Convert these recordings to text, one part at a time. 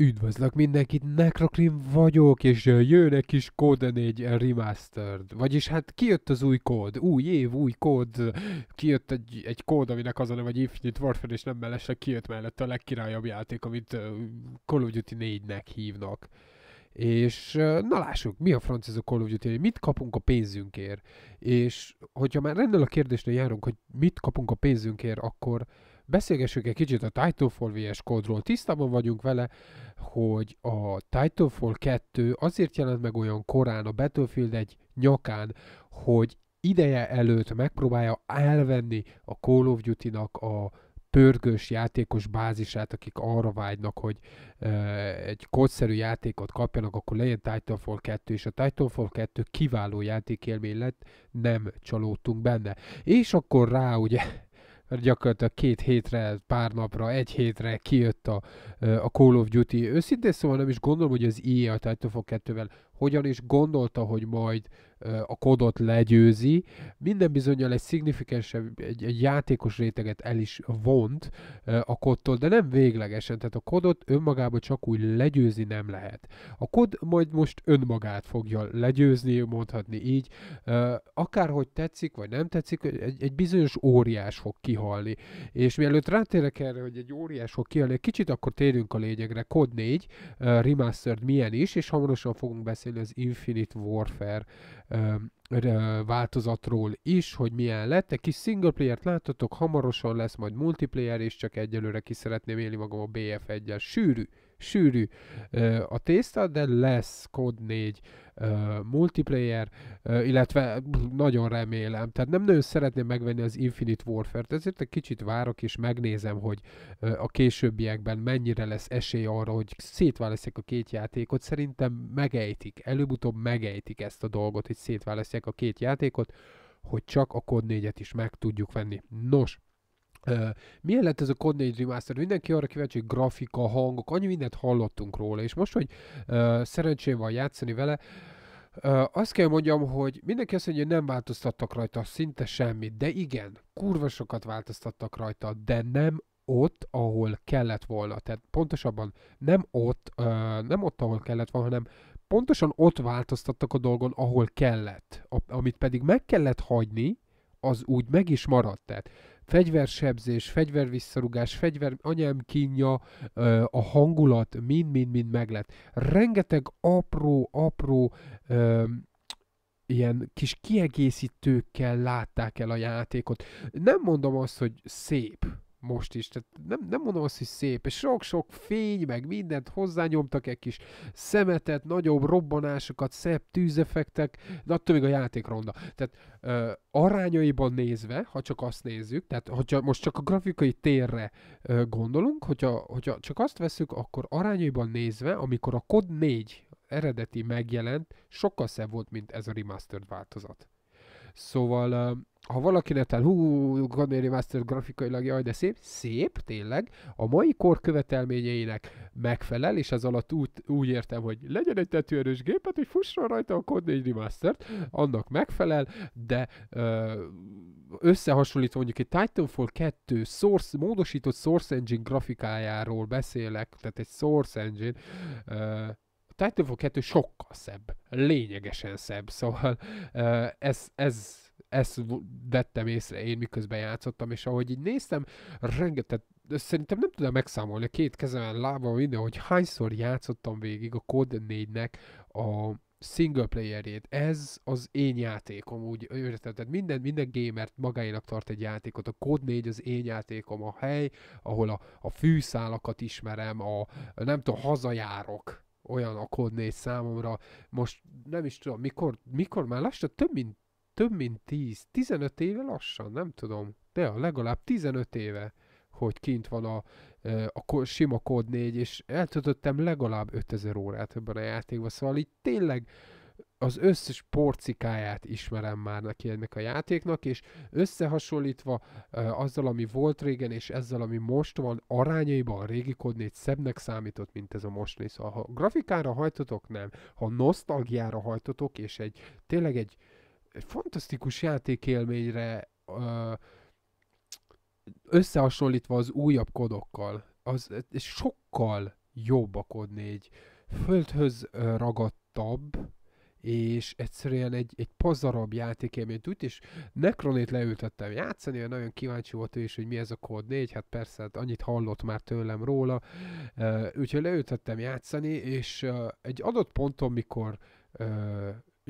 Üdvözlök mindenkit, Necrokrim vagyok, és jön egy kis Code 4 Remastered. Vagyis hát kijött az új kód, új év, új kód, kijött egy, egy kód, aminek az a neve, hogy Infinite Warfare, és nem mellesse kijött mellette a legkirályabb játék, amit Call of Duty 4-nek hívnak. És na lássuk, mi a franc ez a Call of Duty, mit kapunk a pénzünkért? És hogyha már rendel a kérdésnél járunk, hogy mit kapunk a pénzünkért, akkor beszélgessünk egy kicsit a Titanfall VS kódról. Tisztában vagyunk vele, hogy a Titanfall 2 azért jelent meg olyan korán a Battlefield egy nyakán, hogy ideje előtt megpróbálja elvenni a Call of Duty-nak a pörgős játékos bázisát, akik arra vágynak, hogy e, egy kodszerű játékot kapjanak, akkor legyen Titanfall 2, és a Titanfall 2 kiváló játékélmény lett, nem csalódtunk benne. És akkor rá ugye mert gyakorlatilag két hétre, pár napra, egy hétre kijött a, a Call of Duty. Őszintén szóval nem is gondolom, hogy az EA a Titanfall 2-vel hogyan is gondolta, hogy majd a kodot legyőzi. Minden bizonyal egy szignifikánsebb, egy, egy játékos réteget el is vont a kodtól, de nem véglegesen, tehát a kodot önmagába csak úgy legyőzni nem lehet. A kod majd most önmagát fogja legyőzni, mondhatni így, akárhogy tetszik, vagy nem tetszik, egy, egy bizonyos óriás fog kihalni. És mielőtt rátérek erre, hogy egy óriás fog kihalni, kicsit akkor térjünk a lényegre. Kod 4, Remastered milyen is, és hamarosan fogunk beszélni beszélni az Infinite Warfare változatról is, hogy milyen lett. Egy kis single player-t láttatok, hamarosan lesz majd multiplayer, és csak egyelőre ki szeretném élni magam a BF1-el. Sűrű, sűrű a tészta, de lesz kod 4 multiplayer, illetve nagyon remélem, tehát nem nagyon szeretném megvenni az Infinite Warfare-t, ezért egy kicsit várok és megnézem, hogy a későbbiekben mennyire lesz esély arra, hogy szétválasztják a két játékot. Szerintem megejtik, előbb-utóbb megejtik ezt a dolgot, hogy szétválasztják a két játékot, hogy csak a kod 4-et is meg tudjuk venni. Nos, milyen lett ez a Code 4 Remaster? Mindenki arra kíváncsi, hogy grafika, hangok, annyi mindent hallottunk róla, és most, hogy uh, szerencsém van játszani vele, uh, azt kell mondjam, hogy mindenki azt mondja, hogy nem változtattak rajta szinte semmit, de igen, kurva sokat változtattak rajta, de nem ott, ahol kellett volna. Tehát pontosabban nem ott, uh, nem ott, ahol kellett volna, hanem pontosan ott változtattak a dolgon, ahol kellett. A, amit pedig meg kellett hagyni, az úgy meg is maradt. Tehát fegyversebzés, fegyvervisszarugás, fegyver anyám kínja, a hangulat, mind-mind-mind meglett. Rengeteg apró-apró ilyen kis kiegészítőkkel látták el a játékot. Nem mondom azt, hogy szép, most is. Tehát nem, nem mondom azt, hogy szép, és sok-sok fény, meg mindent hozzányomtak egy kis szemetet, nagyobb robbanásokat, szebb tűzefektek, de attól még a játék ronda. Tehát ö, arányaiban nézve, ha csak azt nézzük, tehát hogyha most csak a grafikai térre ö, gondolunk, hogyha, hogyha csak azt veszük, akkor arányaiban nézve, amikor a kod 4 eredeti megjelent, sokkal szebb volt, mint ez a remastered változat. Szóval, ha valakinek netel, hú, God Master grafikailag, jaj, de szép, szép, tényleg, a mai kor követelményeinek megfelel, és ez alatt úgy, úgy értem, hogy legyen egy tetőerős gépet, hát, hogy fusson rajta a God remaster annak megfelel, de összehasonlítva mondjuk egy Titanfall 2 source, módosított Source Engine grafikájáról beszélek, tehát egy Source Engine, ö, Titanfall 2 sokkal szebb, lényegesen szebb, szóval ez, ez, ezt vettem észre én, miközben játszottam, és ahogy így néztem, rengeteg, szerintem nem tudom megszámolni, a két kezemen lábam minden, hogy hányszor játszottam végig a Code 4-nek a single playerjét. Ez az én játékom, úgy értem, tehát minden, minden gamert magáénak tart egy játékot. A Code 4 az én játékom, a hely, ahol a, a fűszálakat ismerem, a nem tudom, hazajárok, olyan a kodnév számomra. Most nem is tudom, mikor, mikor már lassan több mint, több mint 10, 15 éve lassan, nem tudom. De legalább 15 éve hogy kint van a, a sima kód 4, és eltöltöttem legalább 5000 órát ebben a játékban, szóval így tényleg az összes porcikáját ismerem már neki ennek a játéknak, és összehasonlítva uh, azzal, ami volt régen, és ezzel, ami most van, arányaiban a régi kodnét szebbnek számított, mint ez a mostani. Szóval ha grafikára hajtotok, nem. Ha nosztalgiára hajtotok, és egy tényleg egy, egy fantasztikus játékélményre uh, összehasonlítva az újabb kodokkal, az sokkal jobb a kod 4. Földhöz ragadtabb, és egyszerűen egy, egy pazarabb játékélményt úgy és Necronét leültettem játszani, mert nagyon kíváncsi volt ő is, hogy mi ez a kód 4, hát persze, hát annyit hallott már tőlem róla, úgyhogy leültettem játszani, és egy adott ponton, mikor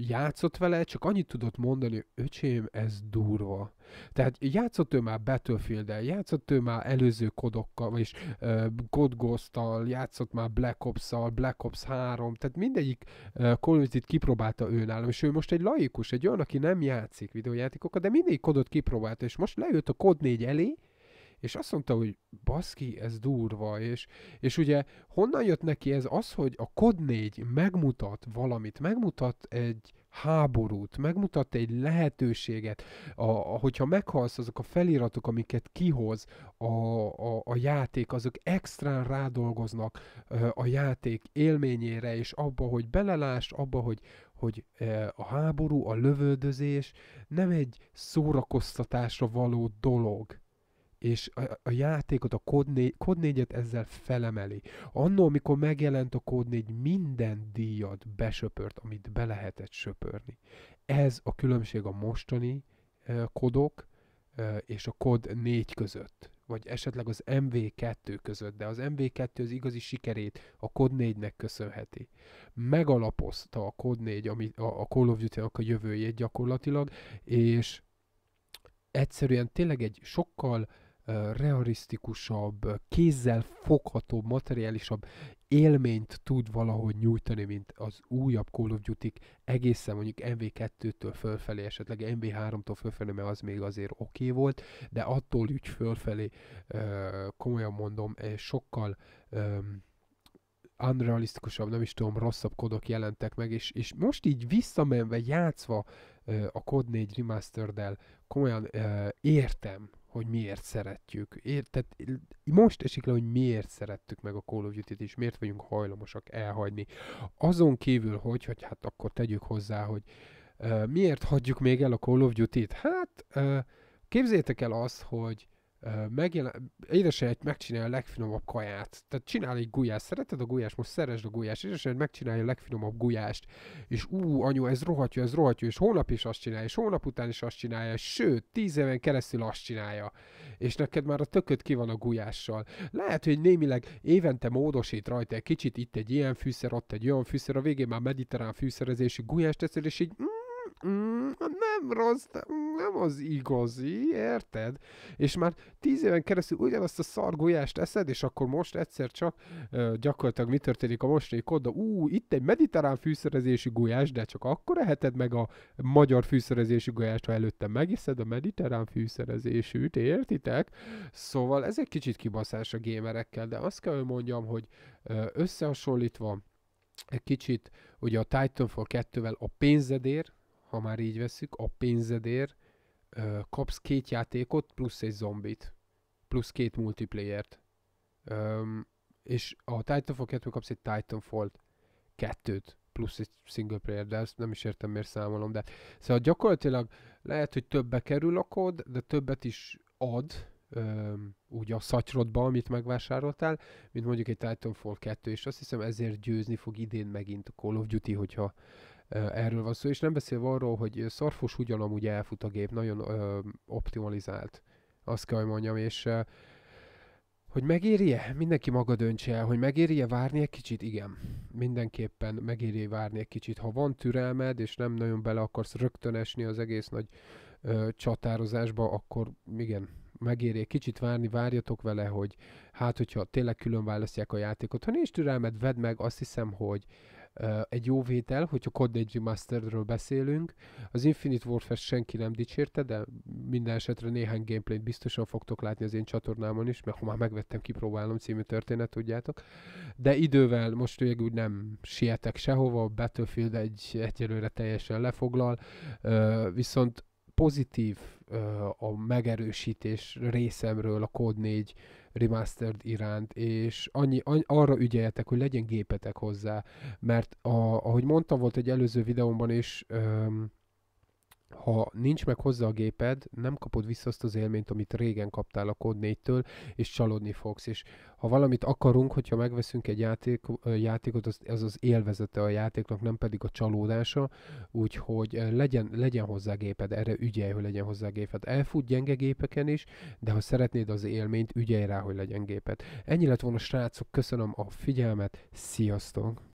játszott vele, csak annyit tudott mondani, öcsém, ez durva. Tehát játszott ő már battlefield el játszott ő már előző kodokkal, vagyis uh, God ghost játszott már Black Ops-szal, Black Ops 3, tehát mindegyik uh, Call of kipróbálta ő nálam, és ő most egy laikus, egy olyan, aki nem játszik videójátékokat, de mindegyik kodot kipróbálta, és most leült a kod 4 elé, és azt mondta, hogy baszki, ez durva, és, és ugye honnan jött neki ez az, hogy a kod 4 megmutat valamit, megmutat egy háborút, megmutat egy lehetőséget, a, a, hogyha meghalsz, azok a feliratok, amiket kihoz a, a, a játék, azok extrán rádolgoznak a játék élményére, és abba, hogy beleláss, abba, hogy, hogy a háború, a lövöldözés nem egy szórakoztatásra való dolog, és a, a játékot, a Code 4, Code 4 ezzel felemeli. Annó, amikor megjelent a Code 4, minden díjat besöpört, amit be lehetett söpörni. Ez a különbség a mostani eh, kodok eh, és a kod 4 között vagy esetleg az MV2 között, de az MV2 az igazi sikerét a Cod 4-nek köszönheti. Megalapozta a Cod 4 ami, a, a Call of Duty-nak a jövőjét gyakorlatilag, és egyszerűen tényleg egy sokkal uh, realisztikusabb, kézzel foghatóbb, materiálisabb élményt tud valahogy nyújtani, mint az újabb Call of duty egészen mondjuk MV2-től fölfelé, esetleg MV3-tól fölfelé, mert az még azért oké okay volt, de attól úgy fölfelé, komolyan mondom, sokkal unrealisztikusabb, nem is tudom, rosszabb kodok jelentek meg, és, és most így visszamenve, játszva a Code 4 remastered komolyan értem, hogy miért szeretjük. Érted? tehát most esik le, hogy miért szerettük meg a Call of Duty-t, és miért vagyunk hajlamosak elhagyni. Azon kívül, hogy, hogy hát akkor tegyük hozzá, hogy uh, miért hagyjuk még el a Call of Duty-t? Hát uh, képzétek el azt, hogy megjelen, egy megcsinálja a legfinomabb kaját. Tehát csinál egy gulyást. Szereted a gulyást? Most szeresd a gulyást. egy megcsinálja a legfinomabb gulyást. És ú, anyu, ez rohatja, ez rohatja, és holnap is azt csinálja, és holnap után is azt csinálja, sőt, tíz éven keresztül azt csinálja. És neked már a tököd ki van a gulyással. Lehet, hogy némileg évente módosít rajta egy kicsit, itt egy ilyen fűszer, ott egy olyan fűszer, a végén már mediterrán fűszerezési gulyást teszel, és így mm, mm, hát nem rossz, mm, nem az igazi, érted? És már tíz éven keresztül ugyanazt a szargolyást eszed, és akkor most egyszer csak ö, gyakorlatilag mi történik a mostani kodda? Ú, itt egy mediterrán fűszerezési gulyás, de csak akkor eheted meg a magyar fűszerezési gulyást, ha előtte megiszed a mediterrán fűszerezésűt, értitek? Szóval ez egy kicsit kibaszás a gémerekkel, de azt kell, hogy mondjam, hogy összehasonlítva egy kicsit ugye a Titanfall 2-vel a pénzedért, ha már így veszük, a pénzedért ö, kapsz két játékot, plusz egy zombit, plusz két multiplayert. t és a Titanfall 2 kapsz egy Titanfall-t, kettőt, plusz egy single player, de ezt nem is értem, miért számolom, de szóval gyakorlatilag lehet, hogy többbe kerül a kód, de többet is ad, öm, úgy a szatyrodba, amit megvásároltál, mint mondjuk egy Titanfall 2, és azt hiszem ezért győzni fog idén megint a Call of Duty, hogyha erről van szó, és nem beszélve arról, hogy szarfos ugye elfut a gép, nagyon ö, optimalizált, azt kell, hogy mondjam, és ö, hogy megéri-e? Mindenki maga döntse el, hogy megéri-e várni egy kicsit? Igen, mindenképpen megéri várni egy kicsit. Ha van türelmed, és nem nagyon bele akarsz rögtön esni az egész nagy ö, csatározásba, akkor igen, egy kicsit várni, várjatok vele, hogy hát, hogyha tényleg külön választják a játékot. Ha nincs türelmed, vedd meg, azt hiszem, hogy egy jó vétel, hogyha Code 1 Remasteredről beszélünk. Az Infinite Warfare senki nem dicsérte, de minden esetre néhány gameplayt biztosan fogtok látni az én csatornámon is, mert ha már megvettem, kipróbálom című történet, tudjátok. De idővel most végül nem sietek sehova, Battlefield egy egyelőre teljesen lefoglal, viszont pozitív a megerősítés részemről a Code 4 Remastered iránt, és annyi, annyi, arra ügyeljetek, hogy legyen gépetek hozzá, mert a, ahogy mondtam volt egy előző videómban is, ha nincs meg hozzá a géped, nem kapod vissza azt az élményt, amit régen kaptál a Code 4-től, és csalódni fogsz. És ha valamit akarunk, hogyha megveszünk egy játék, játékot, az, az az élvezete a játéknak, nem pedig a csalódása, úgyhogy legyen, legyen hozzá géped, erre ügyelj, hogy legyen hozzá géped. Elfut gyenge gépeken is, de ha szeretnéd az élményt, ügyelj rá, hogy legyen géped. Ennyi lett volna, srácok, köszönöm a figyelmet, sziasztok!